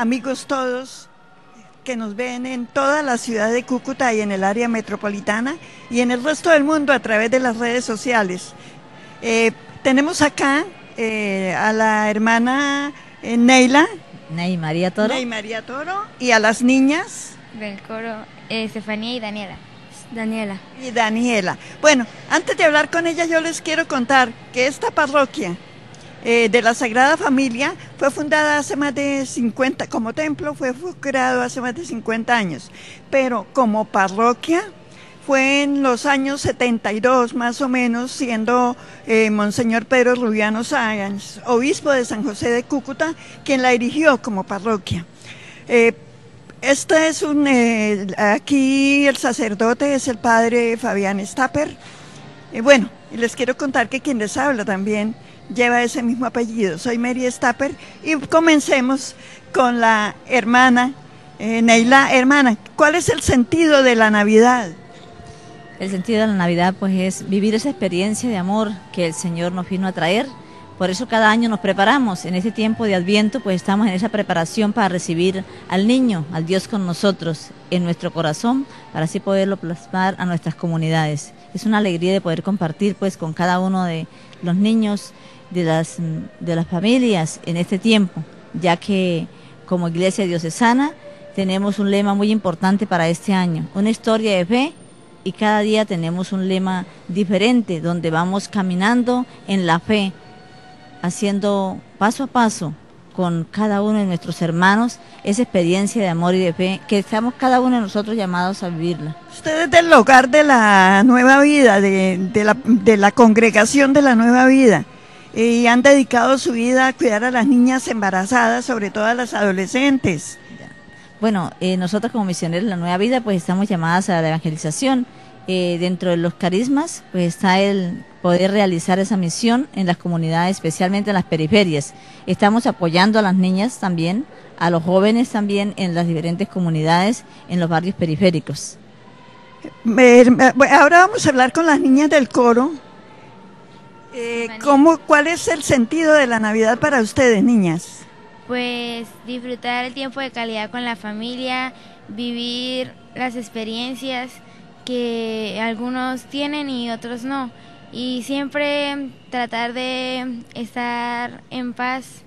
amigos todos que nos ven en toda la ciudad de Cúcuta y en el área metropolitana y en el resto del mundo a través de las redes sociales. Eh, tenemos acá eh, a la hermana eh, Neila. Ney María Toro. Ney María Toro. Y a las niñas. Del coro, Estefanía y Daniela. Daniela. Y Daniela. Bueno, antes de hablar con ella yo les quiero contar que esta parroquia eh, de la Sagrada Familia fue fundada hace más de 50, como templo fue, creado hace más de 50 años, pero como parroquia fue en los años 72 más o menos, siendo eh, Monseñor Pedro Rubiano Sáenz, obispo de San José de Cúcuta, quien la dirigió como parroquia. Eh, este es un, aquí el sacerdote es el padre Fabián Stapper. bueno, les quiero contar que quien les habla también lleva ese mismo apellido. Soy Mary Stapper y comencemos con la hermana eh, Neila. Hermana, ¿cuál es el sentido de la Navidad? El sentido de la Navidad pues es vivir esa experiencia de amor que el Señor nos vino a traer. Por eso cada año nos preparamos. En este tiempo de Adviento, pues estamos en esa preparación para recibir al niño, al Dios con nosotros, en nuestro corazón, para así poderlo plasmar a nuestras comunidades es una alegría de poder compartir pues con cada uno de los niños, de las, de las familias en este tiempo, ya que como iglesia diocesana tenemos un lema muy importante para este año, una historia de fe y cada día tenemos un lema diferente donde vamos caminando en la fe, haciendo paso a paso con cada uno de nuestros hermanos esa experiencia de amor y de fe que estamos cada uno de nosotros llamados a vivirla. ustedes del hogar de la nueva vida, de, la, de la, congregación de la nueva vida, eh, y han dedicado su vida a cuidar a las niñas embarazadas, sobre todo a las adolescentes. Bueno, eh, nosotros como misioneros de la nueva vida, pues estamos llamadas a la evangelización. Eh, dentro de los carismas, pues está el poder realizar esa misión en las comunidades, especialmente en las periferias. Estamos apoyando a las niñas también, a los jóvenes también en las diferentes comunidades, en los barrios periféricos. Ahora vamos a hablar con las niñas del coro. Eh, ¿cómo, ¿Cuál es el sentido de la Navidad para ustedes, niñas? Pues disfrutar el tiempo de calidad con la familia, vivir las experiencias que algunos tienen y otros no y siempre tratar de estar en paz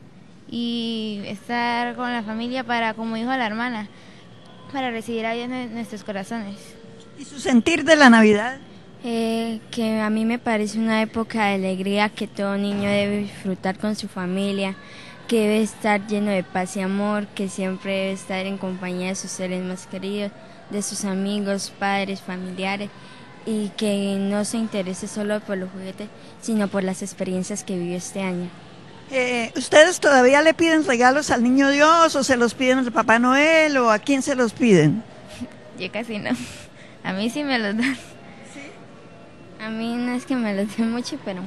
y estar con la familia para, como dijo la hermana, para recibir a Dios en nuestros corazones. ¿Y su sentir de la Navidad? Eh, que a mí me parece una época de alegría que todo niño debe disfrutar con su familia, que debe estar lleno de paz y amor, que siempre debe estar en compañía de sus seres más queridos, de sus amigos, padres, familiares y que no se interese solo por los juguetes, sino por las experiencias que vivió este año. Eh, ¿Ustedes todavía le piden regalos al niño Dios o se los piden al Papá Noel o a quién se los piden? Yo casi no. A mí sí me los dan. ¿Sí? A mí no es que me los den mucho, pero...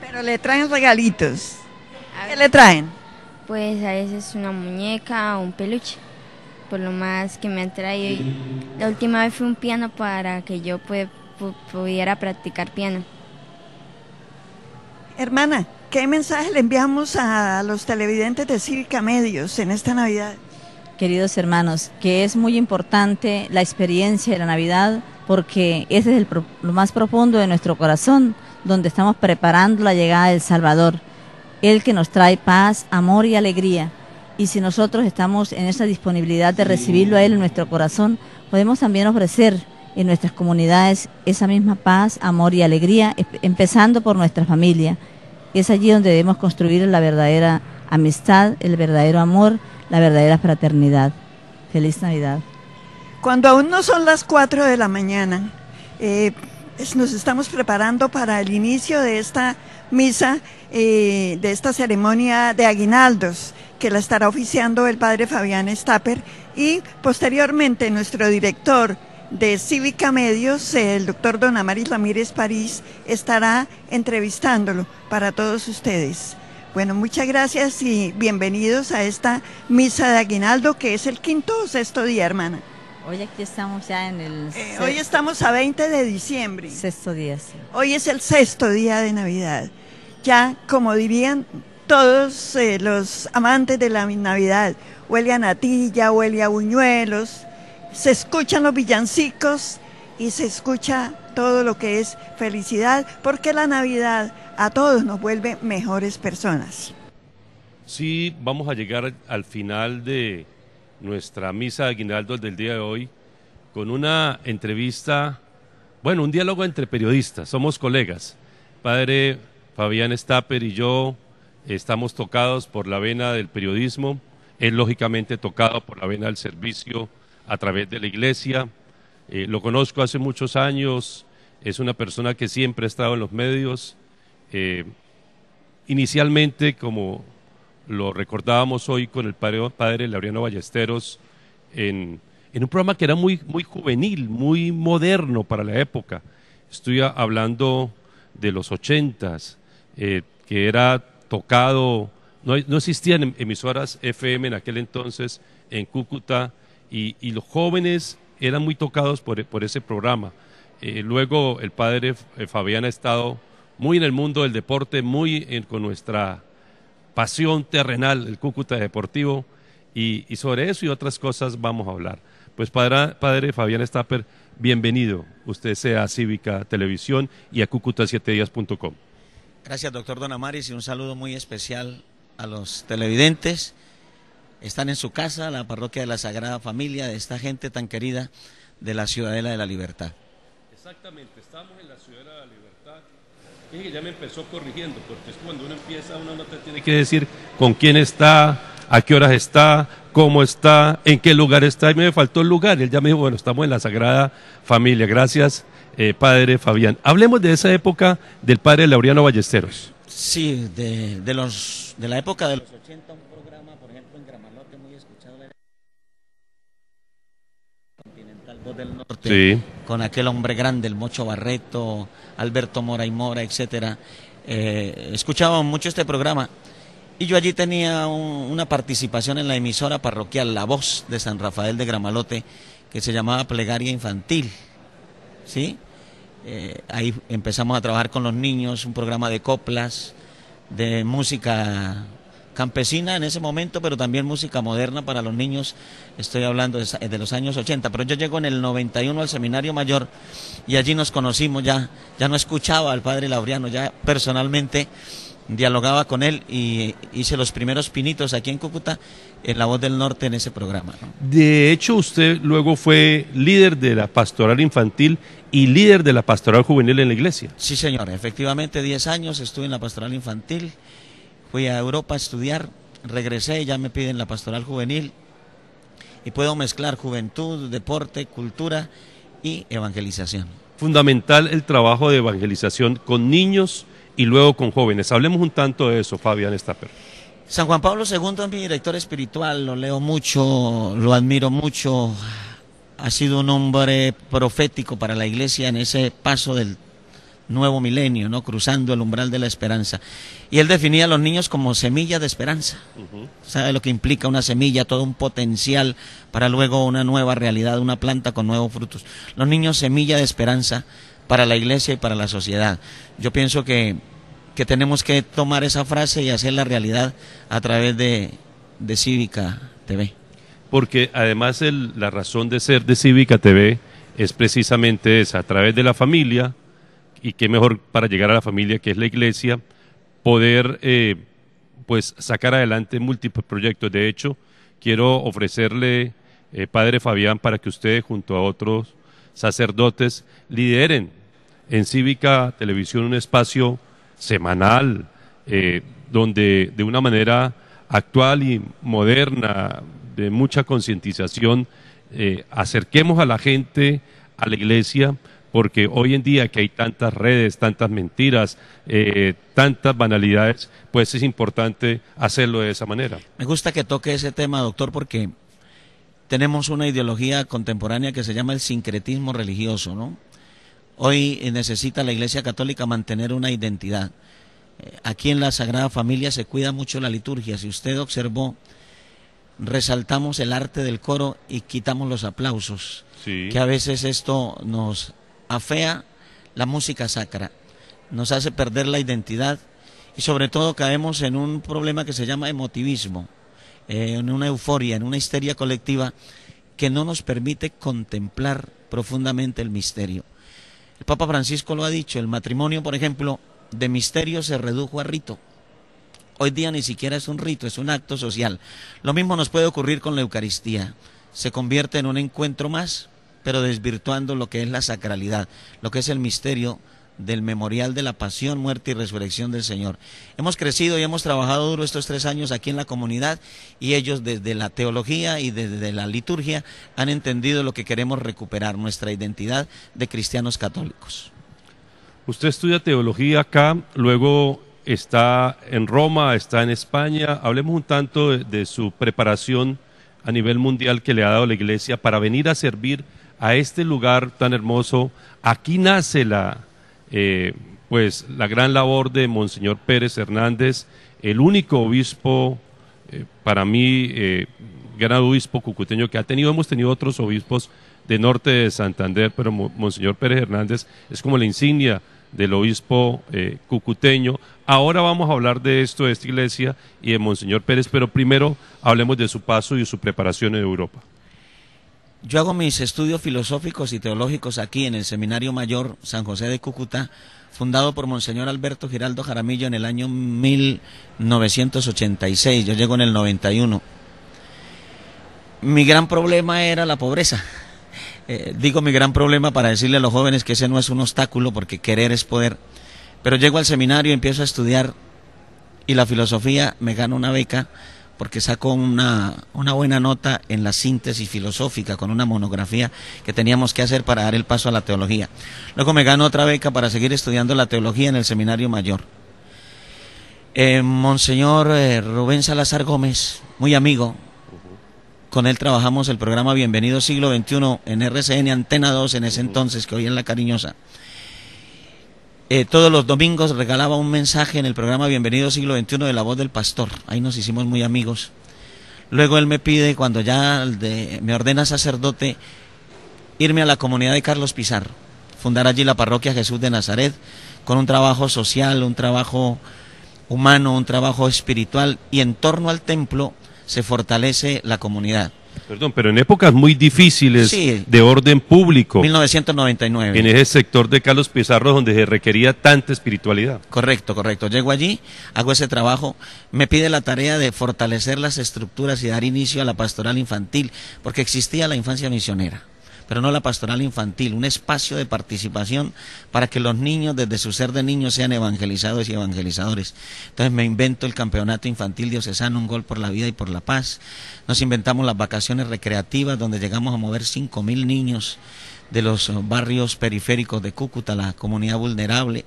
Pero le traen regalitos. ¿Qué le traen? Pues a veces una muñeca o un peluche por lo más que me han traído. la última vez fue un piano para que yo pueda pudiera practicar piano. Hermana, ¿qué mensaje le enviamos a los televidentes de CIRCA Medios en esta Navidad? Queridos hermanos, que es muy importante la experiencia de la Navidad porque ese es el lo más profundo de nuestro corazón, donde estamos preparando la llegada del Salvador, el que nos trae paz, amor y alegría. Y si nosotros estamos en esa disponibilidad de recibirlo a Él en nuestro corazón, podemos también ofrecer en nuestras comunidades esa misma paz, amor y alegría, empezando por nuestra familia. Es allí donde debemos construir la verdadera amistad, el verdadero amor, la verdadera fraternidad. Feliz Navidad. Cuando aún no son las 4 de la mañana, eh, nos estamos preparando para el inicio de esta misa, eh, de esta ceremonia de aguinaldos, que la estará oficiando el padre Fabián Stapper y posteriormente nuestro director, de Cívica Medios, el doctor Don Amaris Ramírez París estará entrevistándolo para todos ustedes. Bueno, muchas gracias y bienvenidos a esta misa de aguinaldo que es el quinto o sexto día, hermana. Hoy aquí estamos ya en el... Eh, hoy estamos a 20 de diciembre. Sexto día, sí. Hoy es el sexto día de Navidad. Ya, como dirían todos eh, los amantes de la Navidad, huele a natilla, huele a buñuelos, se escuchan los villancicos y se escucha todo lo que es felicidad, porque la Navidad a todos nos vuelve mejores personas. Sí, vamos a llegar al final de nuestra misa de Aguinaldo del día de hoy con una entrevista, bueno, un diálogo entre periodistas, somos colegas. Padre Fabián Stapper y yo estamos tocados por la vena del periodismo, es lógicamente tocado por la vena del servicio a través de la iglesia. Eh, lo conozco hace muchos años, es una persona que siempre ha estado en los medios. Eh, inicialmente, como lo recordábamos hoy con el padre, Labriano Ballesteros, en, un programa que era muy, muy juvenil, muy moderno para la época. Estoy hablando de los ochentas, eh, que era tocado, no existían em, emisoras FM en aquel entonces en Cúcuta, y, los jóvenes eran muy tocados por, ese programa. Eh, luego el padre eh, Fabián ha estado muy en el mundo del deporte, muy con nuestra pasión terrenal, el Cúcuta Deportivo, y, sobre eso y otras cosas vamos a hablar. Pues padre, padre Fabián Stapper, bienvenido usted sea a Cívica Televisión y a cúcuta7días.com. Gracias, doctor Don Amaris, y un saludo muy especial a los televidentes están en su casa, la parroquia de la Sagrada Familia, de esta gente tan querida de la Ciudadela de la Libertad. Exactamente, estamos en la Ciudadela de la Libertad. Es ya me empezó corrigiendo, porque es cuando uno empieza, uno no tiene que decir con quién está, a qué horas está, cómo está, en qué lugar está. Y me faltó el lugar. él ya me dijo, bueno, estamos en la Sagrada Familia. Gracias, eh, Padre Fabián. Hablemos de esa época del Padre Laureano Ballesteros. Sí, de, los, de la época de los 80 del norte, con aquel hombre grande, el Mocho Barreto, Alberto Mora y Mora, etcétera. Eh, mucho este programa y yo allí tenía una participación en la emisora parroquial La Voz de San Rafael de Gramalote que se llamaba Plegaria Infantil. ¿sí? Eh, ahí empezamos a trabajar con los niños, un programa de coplas, de música campesina en ese momento, pero también música moderna para los niños. Estoy hablando de, eh, los años 80, pero yo llego en el 91 al seminario mayor y allí nos conocimos ya. Ya no escuchaba al padre Laureano, ya personalmente dialogaba con él y hice los primeros pinitos aquí en Cúcuta en La Voz del Norte en ese programa. De hecho, usted luego fue líder de la pastoral infantil y líder de la pastoral juvenil en la iglesia. Sí, señor, efectivamente 10 años estuve en la pastoral infantil Fui a Europa a estudiar, regresé, ya me piden la pastoral juvenil y puedo mezclar juventud, deporte, cultura y evangelización. Fundamental el trabajo de evangelización con niños y luego con jóvenes. Hablemos un tanto de eso, Fabián Estapper. San Juan Pablo II es mi director espiritual, lo leo mucho, lo admiro mucho. Ha sido un hombre profético para la iglesia en ese paso del nuevo milenio, ¿no? Cruzando el umbral de la esperanza. Y él definía a los niños como semilla de esperanza. ¿Sabe lo que implica una semilla? Todo un potencial para luego una nueva realidad, una planta con nuevos frutos. Los niños semilla de esperanza para la iglesia y para la sociedad. Yo pienso que, que tenemos que tomar esa frase y hacerla realidad a través de, de Cívica TV. Porque además la razón de ser de Cívica TV es precisamente esa, a través de la familia, y qué mejor para llegar a la familia que es la iglesia, poder eh, pues sacar adelante múltiples proyectos. De hecho, quiero ofrecerle, eh, Padre Fabián, para que ustedes junto a otros sacerdotes lideren en Cívica Televisión un espacio semanal eh, donde de una manera actual y moderna, de mucha concientización, acerquemos a la gente, a la iglesia, porque hoy en día que hay tantas redes, tantas mentiras, eh, tantas banalidades, pues es importante hacerlo de esa manera. Me gusta que toque ese tema, doctor, porque tenemos una ideología contemporánea que se llama el sincretismo religioso, ¿no? Hoy necesita la Iglesia Católica mantener una identidad. Eh, aquí en la Sagrada Familia se cuida mucho la liturgia. Si usted observó, resaltamos el arte del coro y quitamos los aplausos, que a veces esto nos afea la música sacra, nos hace perder la identidad y sobre todo caemos en un problema que se llama emotivismo, eh, en una euforia, en una histeria colectiva que no nos permite contemplar profundamente el misterio. El Papa Francisco lo ha dicho, el matrimonio, por ejemplo, de misterio se redujo a rito. Hoy día ni siquiera es un rito, es un acto social. Lo mismo nos puede ocurrir con la Eucaristía. Se convierte en un encuentro más, pero desvirtuando lo que es la sacralidad, lo que es el misterio del memorial de la pasión, muerte y resurrección del Señor. Hemos crecido y hemos trabajado duro estos tres años aquí en la comunidad y ellos desde la teología y desde la liturgia han entendido lo que queremos recuperar, nuestra identidad de cristianos católicos. Usted estudia teología acá, luego está en Roma, está en España. Hablemos un tanto de, su preparación a nivel mundial que le ha dado la Iglesia para venir a servir a este lugar tan hermoso. Aquí nace la, eh, pues, la gran labor de Monseñor Pérez Hernández, el único obispo, eh, para mí, eh, gran obispo cucuteño que ha tenido. Hemos tenido otros obispos de norte de Santander, pero Monseñor Pérez Hernández es como la insignia del obispo cucuteño. Ahora vamos a hablar de esto, de esta iglesia y de Monseñor Pérez, pero primero hablemos de su paso y de su preparación en Europa. Yo hago mis estudios filosóficos y teológicos aquí en el Seminario Mayor San José de Cúcuta, fundado por Monseñor Alberto Giraldo Jaramillo en el año 1986. Yo llego en el 91. Mi gran problema era la pobreza. Eh, digo mi gran problema para decirle a los jóvenes que ese no es un obstáculo porque querer es poder. Pero llego al seminario, empiezo a estudiar y la filosofía me gana una beca porque sacó una, una, buena nota en la síntesis filosófica con una monografía que teníamos que hacer para dar el paso a la teología. Luego me ganó otra beca para seguir estudiando la teología en el Seminario Mayor. Eh, Monseñor eh, Rubén Salazar Gómez, muy amigo, con él trabajamos el programa Bienvenido Siglo XXI en RCN Antena 2 en ese entonces, que hoy en La Cariñosa. Eh, todos los domingos regalaba un mensaje en el programa Bienvenido Siglo XXI de La Voz del Pastor. Ahí nos hicimos muy amigos. Luego él me pide, cuando ya me ordena sacerdote, irme a la comunidad de Carlos Pizarro, fundar allí la parroquia Jesús de Nazaret, con un trabajo social, un trabajo humano, un trabajo espiritual, y en torno al templo se fortalece la comunidad. Perdón, pero en épocas muy difíciles de orden público. En ese sector de Carlos Pizarro donde se requería tanta espiritualidad. Correcto, correcto. Llego allí, hago ese trabajo, me pide la tarea de fortalecer las estructuras y dar inicio a la pastoral infantil, porque existía la infancia misionera pero no la pastoral infantil, un espacio de participación para que los niños desde su ser de niños sean evangelizados y evangelizadores. Entonces me invento el campeonato infantil diocesano, un gol por la vida y por la paz. Nos inventamos las vacaciones recreativas donde llegamos a mover 5.000 niños de los barrios periféricos de Cúcuta, la comunidad vulnerable.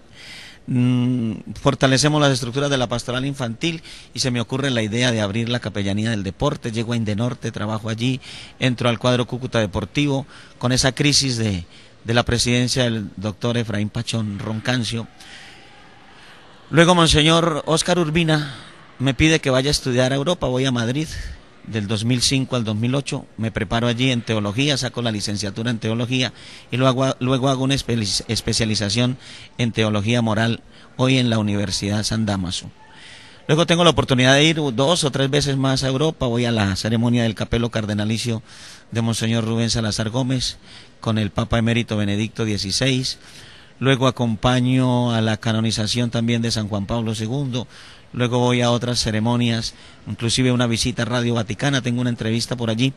Mm, fortalecemos las estructuras de la pastoral infantil y se me ocurre la idea de abrir la capellanía del deporte. Llego a Indenorte, trabajo allí, entro al cuadro Cúcuta Deportivo con esa crisis de, de la presidencia del doctor Efraín Pachón Roncancio. Luego, Monseñor Óscar Urbina me pide que vaya a estudiar a Europa, voy a Madrid del 2005 al 2008, me preparo allí en teología, saco la licenciatura en teología y luego, hago una especialización en teología moral hoy en la Universidad San Damaso. Luego tengo la oportunidad de ir dos o tres veces más a Europa, voy a la ceremonia del capelo cardenalicio de Monseñor Rubén Salazar Gómez con el Papa Emérito Benedicto XVI luego acompaño a la canonización también de San Juan Pablo II, luego voy a otras ceremonias, inclusive una visita a Radio Vaticana, tengo una entrevista por allí,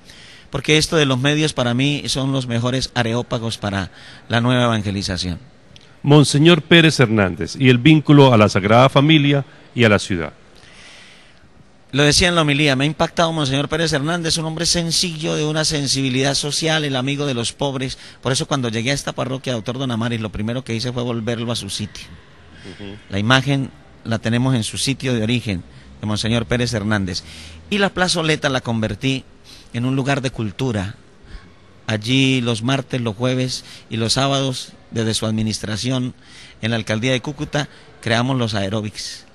porque esto de los medios para mí son los mejores areópagos para la nueva evangelización. Monseñor Pérez Hernández y el vínculo a la Sagrada Familia y a la ciudad. Lo decía en la homilía, me ha impactado Monseñor Pérez Hernández, un hombre sencillo, de una sensibilidad social, el amigo de los pobres. Por eso cuando llegué a esta parroquia, doctor Don Amaris, lo primero que hice fue volverlo a su sitio. La imagen la tenemos en su sitio de origen, de Monseñor Pérez Hernández. Y la plazoleta la convertí en un lugar de cultura. Allí los martes, los jueves y los sábados, desde su administración en la alcaldía de Cúcuta, creamos los aeróbics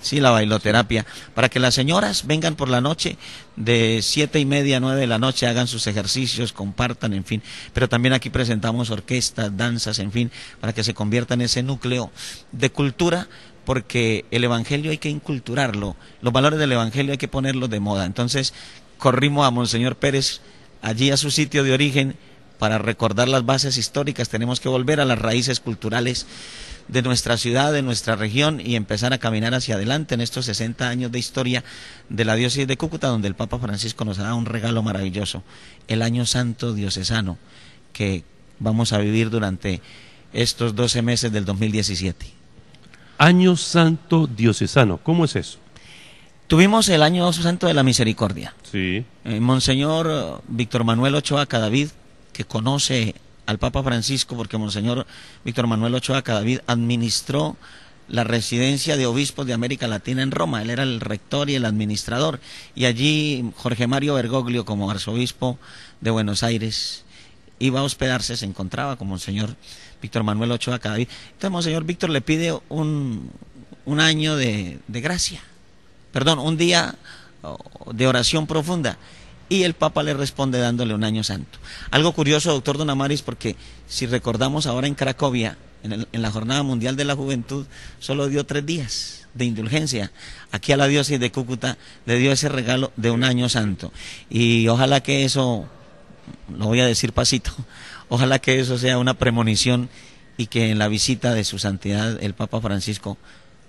Sí, la bailoterapia. Para que las señoras vengan por la noche de siete y media a nueve de la noche, hagan sus ejercicios, compartan, en fin. Pero también aquí presentamos orquestas, danzas, en fin, para que se convierta en ese núcleo de cultura porque el Evangelio hay que inculturarlo, los valores del Evangelio hay que ponerlos de moda. Entonces, corrimos a Monseñor Pérez allí a su sitio de origen para recordar las bases históricas, tenemos que volver a las raíces culturales de nuestra ciudad, de nuestra región y empezar a caminar hacia adelante en estos 60 años de historia de la diócesis de Cúcuta, donde el Papa Francisco nos da un regalo maravilloso, el Año Santo Diocesano, que vamos a vivir durante estos 12 meses del 2017. Año Santo Diocesano, ¿cómo es eso? Tuvimos el Año Santo de la Misericordia. Sí. Eh, Monseñor Víctor Manuel Ochoa Cadavid, que conoce al Papa Francisco porque Monseñor Víctor Manuel Ochoa Cadavid administró la residencia de obispos de América Latina en Roma. Él era el rector y el administrador. Y allí Jorge Mario Bergoglio, como arzobispo de Buenos Aires, iba a hospedarse, se encontraba con Monseñor Víctor Manuel Ochoa Cadavid. Entonces Monseñor Víctor le pide un, un año de, de gracia, perdón, un día oh, de oración profunda y el Papa le responde dándole un año santo. Algo curioso, doctor Don Amaris, porque si recordamos ahora en Cracovia, en, la Jornada Mundial de la Juventud, solo dio tres días de indulgencia. Aquí a la diócesis de Cúcuta le dio ese regalo de un año santo. Y ojalá que eso, lo voy a decir pasito, ojalá que eso sea una premonición y que en la visita de su santidad el Papa Francisco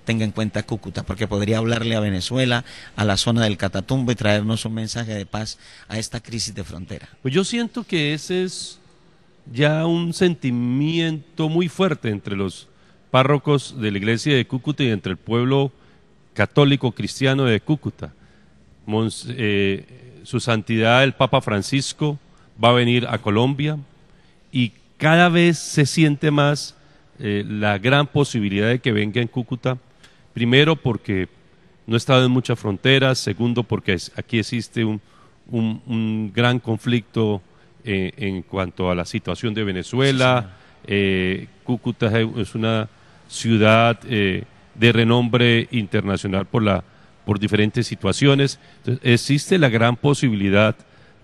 tenga en cuenta Cúcuta, porque podría hablarle a Venezuela, a la zona del Catatumbo y traernos un mensaje de paz a esta crisis de frontera. Pues yo siento que ese es ya un sentimiento muy fuerte entre los párrocos de la iglesia de Cúcuta y entre el pueblo católico cristiano de Cúcuta. Eh, su santidad el Papa Francisco va a venir a Colombia y cada vez se siente más eh, la gran posibilidad de que venga en Cúcuta primero porque no he estado en muchas fronteras, segundo porque aquí existe un, gran conflicto eh, en cuanto a la situación de Venezuela. Eh, Cúcuta es una ciudad eh, de renombre internacional por, la, por diferentes situaciones. existe la gran posibilidad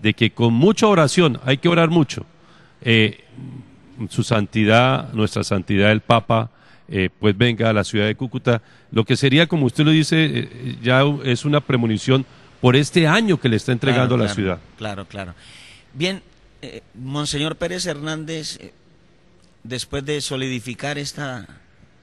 de que con mucha oración, hay que orar mucho, su santidad, nuestra santidad el Papa, eh, pues venga a la ciudad de Cúcuta. Lo que sería, como usted lo dice, eh, eh, ya es una premonición por este año que le está entregando a la ciudad. Claro, claro. Bien, Monseñor Pérez Hernández, después de solidificar esta,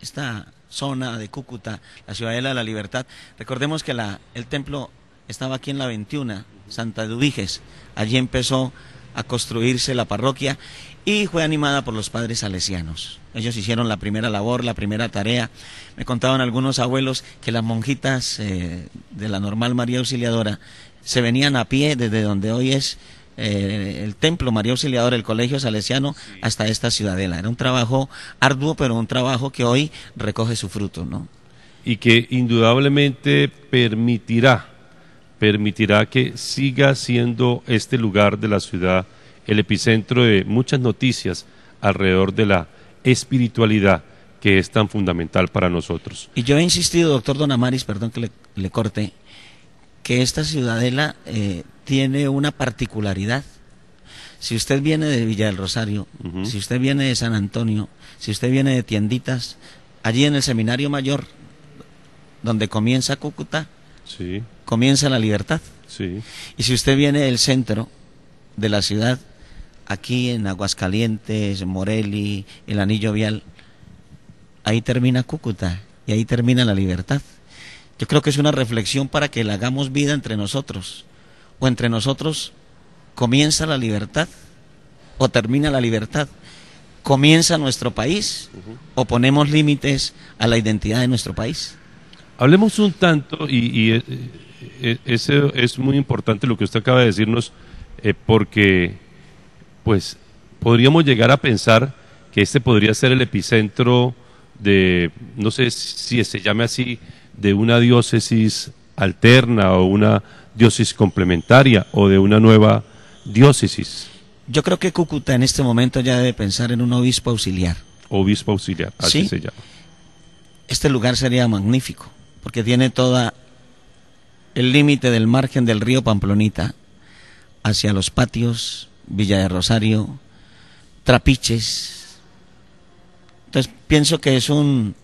esta zona de Cúcuta, la Ciudadela de la Libertad, recordemos que la, el templo estaba aquí en la 21, Santa Udijes, allí empezó a construirse la parroquia y fue animada por los padres salesianos. Ellos hicieron la primera labor, la primera tarea. Me contaban algunos abuelos que las monjitas eh, de la normal María Auxiliadora se venían a pie desde donde hoy es eh, el templo María Auxiliadora, el colegio salesiano, hasta esta ciudadela. Era un trabajo arduo, pero un trabajo que hoy recoge su fruto, ¿no? Y que indudablemente permitirá, permitirá que siga siendo este lugar de la ciudad el epicentro de muchas noticias alrededor de la espiritualidad que es tan fundamental para nosotros. Y yo he insistido, doctor Don Amaris, perdón que le, corte, que esta ciudadela eh, tiene una particularidad. Si usted viene de Villa del Rosario, si usted viene de San Antonio, si usted viene de Tienditas, allí en el Seminario Mayor, donde comienza Cúcuta, comienza la libertad. Sí. Y si usted viene del centro de la ciudad, aquí en Aguascalientes, Morelli, el Anillo Vial, ahí termina Cúcuta y ahí termina la libertad. Yo creo que es una reflexión para que la hagamos vida entre nosotros. O entre nosotros comienza la libertad o termina la libertad. Comienza nuestro país o ponemos límites a la identidad de nuestro país. Hablemos un tanto y, eh, eh, eh, es muy importante lo que usted acaba de decirnos porque pues podríamos llegar a pensar que este podría ser el epicentro de, no sé si se llame así, de una diócesis alterna o una diócesis complementaria o de una nueva diócesis. Yo creo que Cúcuta en este momento ya debe pensar en un obispo auxiliar. Obispo auxiliar, así se llama. Este lugar sería magnífico, porque tiene toda el límite del margen del río Pamplonita hacia los patios, Villa de Rosario, Trapiches. Entonces pienso que es un,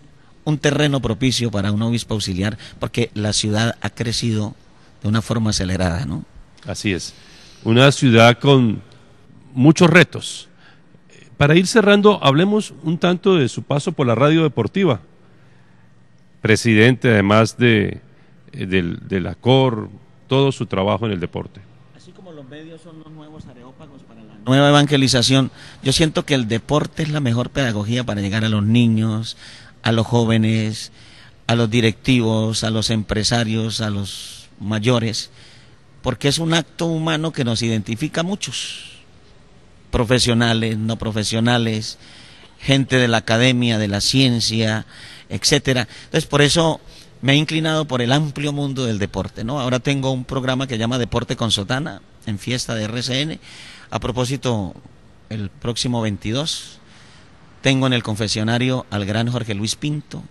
terreno propicio para un obispo auxiliar porque la ciudad ha crecido de una forma acelerada, ¿no? Así es. Una ciudad con muchos retos. Para ir cerrando, hablemos un tanto de su paso por la radio deportiva. Presidente, además de, de la COR, todo su trabajo en el deporte los medios son los nuevos areópagos para la nueva evangelización, yo siento que el deporte es la mejor pedagogía para llegar a los niños, a los jóvenes, a los directivos, a los empresarios, a los mayores, porque es un acto humano que nos identifica a muchos, profesionales, no profesionales, gente de la academia, de la ciencia, etcétera. Entonces, por eso me he inclinado por el amplio mundo del deporte, ¿no? Ahora tengo un programa que se llama Deporte con Sotana, en fiesta de RCN. A propósito, el próximo 22 tengo en el confesionario al gran Jorge Luis Pinto,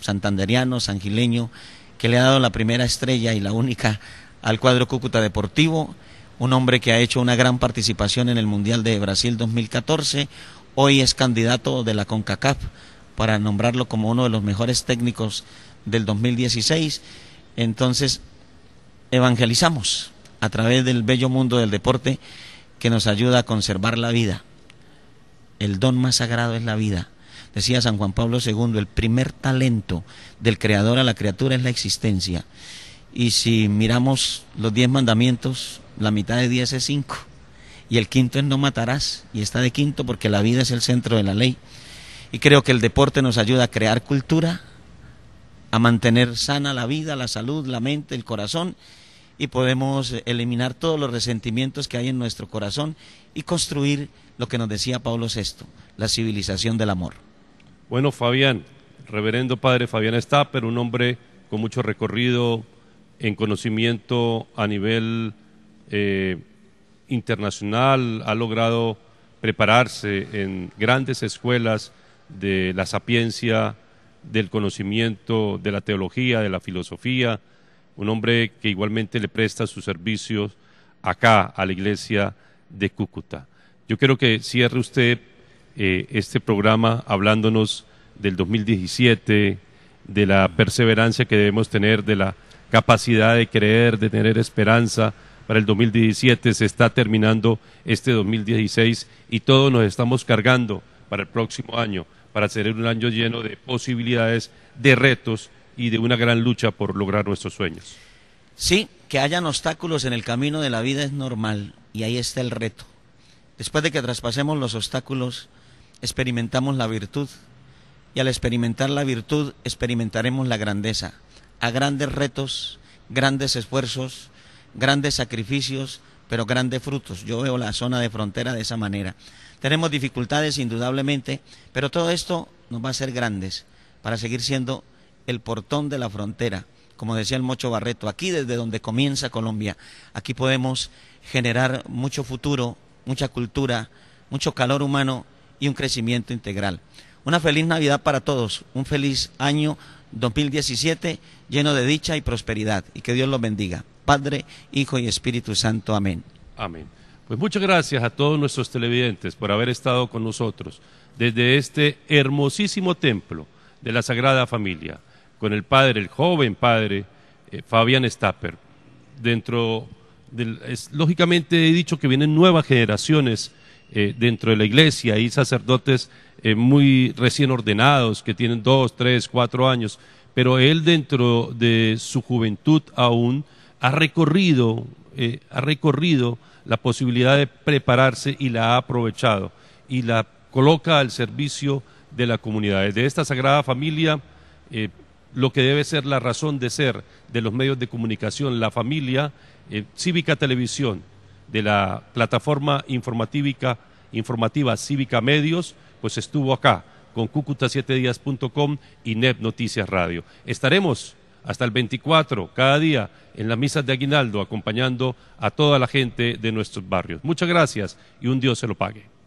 Santanderiano, santanderiano, sangileño, que le ha dado la primera estrella y la única al cuadro Cúcuta Deportivo, un hombre que ha hecho una gran participación en el Mundial de Brasil 2014, hoy es candidato de la CONCACAF para nombrarlo como uno de los mejores técnicos del 2016. Entonces, evangelizamos a través del bello mundo del deporte que nos ayuda a conservar la vida. El don más sagrado es la vida. Decía San Juan Pablo II, el primer talento del creador a la criatura es la existencia. Y si miramos los diez mandamientos, la mitad de diez es cinco. Y el quinto es no matarás. Y está de quinto porque la vida es el centro de la ley. Y creo que el deporte nos ayuda a crear cultura, a mantener sana la vida, la salud, la mente, el corazón y podemos eliminar todos los resentimientos que hay en nuestro corazón y construir lo que nos decía Pablo VI, la civilización del amor. Bueno, Fabián, reverendo padre Fabián está, pero un hombre con mucho recorrido en conocimiento a nivel eh, internacional, ha logrado prepararse en grandes escuelas de la sapiencia, del conocimiento, de la teología, de la filosofía, un hombre que igualmente le presta sus servicios acá a la iglesia de Cúcuta. Yo quiero que cierre usted eh, este programa hablándonos del 2017, de la perseverancia que debemos tener, de la capacidad de creer, de tener esperanza para el 2017. Se está terminando este 2016 y todos nos estamos cargando para el próximo año, para ser un año lleno de posibilidades, de retos y de una gran lucha por lograr nuestros sueños. Sí, que hayan obstáculos en el camino de la vida es normal y ahí está el reto. Después de que traspasemos los obstáculos, experimentamos la virtud y al experimentar la virtud experimentaremos la grandeza. A grandes retos, grandes esfuerzos, grandes sacrificios, pero grandes frutos. Yo veo la zona de frontera de esa manera. Tenemos dificultades indudablemente, pero todo esto nos va a hacer grandes para seguir siendo el portón de la frontera, como decía el Mocho Barreto, aquí desde donde comienza Colombia, aquí podemos generar mucho futuro, mucha cultura, mucho calor humano y un crecimiento integral. Una feliz Navidad para todos, un feliz año 2017 lleno de dicha y prosperidad y que Dios los bendiga. Padre, Hijo y Espíritu Santo. Amén. Amén. Pues muchas gracias a todos nuestros televidentes por haber estado con nosotros desde este hermosísimo templo de la Sagrada Familia con el padre, el joven padre, eh, Fabián Stapper. Dentro del, es, lógicamente he dicho que vienen nuevas generaciones eh, dentro de la iglesia y sacerdotes eh, muy recién ordenados que tienen dos, tres, cuatro años, pero él dentro de su juventud aún ha recorrido, ha recorrido la posibilidad de prepararse y la ha aprovechado y la coloca al servicio de la comunidad. De esta sagrada familia lo que debe ser la razón de ser de los medios de comunicación, la familia, eh, Cívica Televisión, de la plataforma informativa, informativa Cívica Medios, pues estuvo acá con cúcuta7días.com y NEP Noticias Radio. Estaremos hasta el 24, cada día, en las misas de Aguinaldo, acompañando a toda la gente de nuestros barrios. Muchas gracias y un Dios se lo pague.